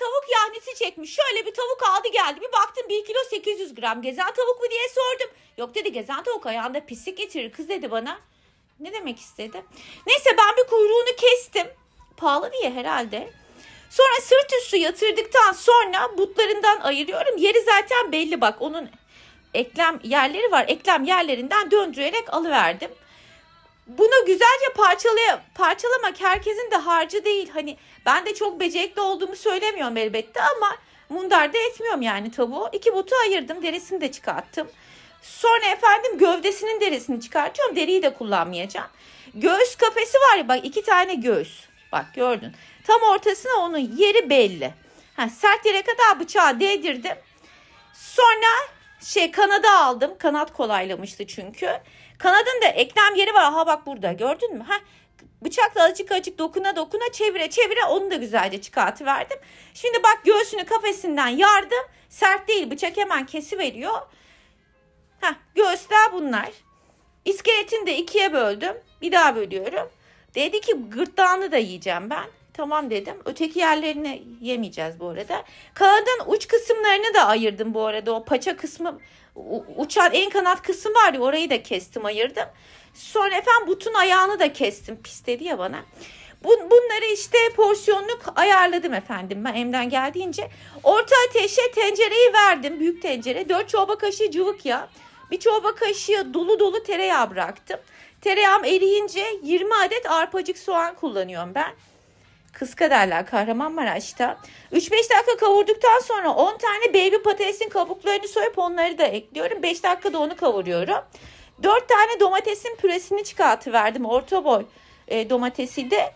tavuk yahnisi çekmiş. Şöyle bir tavuk aldı geldi. Bir baktım 1 kilo 800 gram. Gezen tavuk mu diye sordum. Yok dedi gezen tavuk ayağında pislik getirir kız dedi bana. Ne demek istedi? Neyse ben bir kuyruğunu kestim. Pahalı diye herhalde. Sonra sırt üstü yatırdıktan sonra butlarından ayırıyorum. Yeri zaten belli bak onun eklem yerleri var. Eklem yerlerinden döndürerek alıverdim bunu güzelce parçalay parçalamak herkesin de harcı değil. Hani ben de çok becerikli olduğumu söylemiyorum elbette ama mundar da etmiyorum yani tavuğu. İki butu ayırdım derisini de çıkarttım. Sonra efendim gövdesinin derisini çıkartıyorum. Deriyi de kullanmayacağım. Göğüs kafesi var ya bak iki tane göğüs. Bak gördün. Tam ortasına onun yeri belli. Ha, sert yere kadar bıçağı değdirdim. Sonra şey kanadı aldım. Kanat kolaylamıştı çünkü. Kanadın da eklem yeri var. Ha bak burada gördün mü? Ha bıçakla azıcık azıcık dokuna dokuna çevire çevire onu da güzelce çıkartıverdim Şimdi bak göğsünü kafesinden yardım. Sert değil bıçak hemen kesi veriyor. Ha göğüsler bunlar. İskeletini de ikiye böldüm. Bir daha bölüyorum. Dedi ki gırtlağını da yiyeceğim ben. Tamam dedim. Öteki yerlerini yemeyeceğiz bu arada. Kanadın uç kısımlarını da ayırdım bu arada. O paça kısmı uçan en kanat kısım var ya orayı da kestim ayırdım. Sonra efendim butun ayağını da kestim. Pis dedi ya bana. Bunları işte porsiyonluk ayarladım efendim ben emden geldiğince. Orta ateşe tencereyi verdim. Büyük tencere. Dört çorba kaşığı cıvık ya, Bir çorba kaşığı dolu dolu tereyağı bıraktım. Tereyağım eriyince 20 adet arpacık soğan kullanıyorum ben. Kız Kıskaderler Kahramanmaraş'ta. 3-5 dakika kavurduktan sonra 10 tane baby patatesin kabuklarını soyup onları da ekliyorum. 5 dakikada onu kavuruyorum. 4 tane domatesin püresini çıkartıverdim. Orta boy e, domatesi de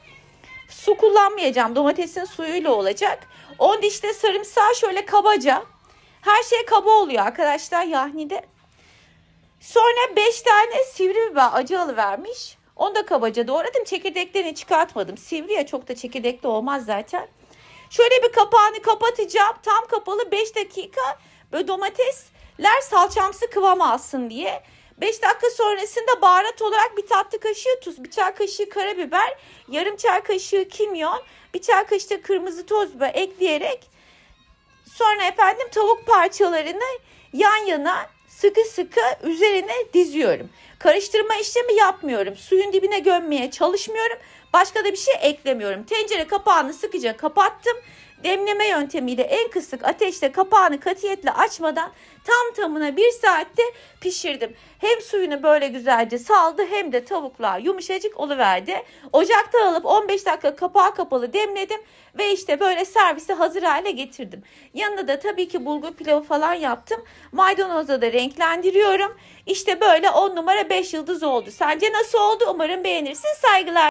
su kullanmayacağım. Domatesin suyuyla olacak. 10 dişte sarımsağı şöyle kabaca. Her şey kaba oluyor arkadaşlar yahnide. Sonra 5 tane sivri biber acı alıvermiş. Onu da kabaca doğradım. Çekirdeklerini çıkartmadım. Sivri ya çok da çekirdekli olmaz zaten. Şöyle bir kapağını kapatacağım. Tam kapalı 5 dakika böyle domatesler salçamsı kıvam alsın diye. 5 dakika sonrasında baharat olarak bir tatlı kaşığı tuz, bir çay kaşığı karabiber, yarım çay kaşığı kimyon, bir çay kaşığı kırmızı toz biber ekleyerek sonra efendim tavuk parçalarını yan yana sıkı sıkı üzerine diziyorum. Karıştırma işlemi yapmıyorum. Suyun dibine gömmeye çalışmıyorum. Başka da bir şey eklemiyorum. Tencere kapağını sıkıca kapattım demleme yöntemiyle en kısık ateşte kapağını katiyetle açmadan tam tamına bir saatte pişirdim. Hem suyunu böyle güzelce saldı hem de tavuklar yumuşacık oluverdi. Ocaktan alıp 15 dakika kapağı kapalı demledim ve işte böyle servise hazır hale getirdim. Yanında da tabii ki bulgur pilavı falan yaptım. Maydanozla da renklendiriyorum. İşte böyle 10 numara 5 yıldız oldu. Sence nasıl oldu? Umarım beğenirsin. Saygılar.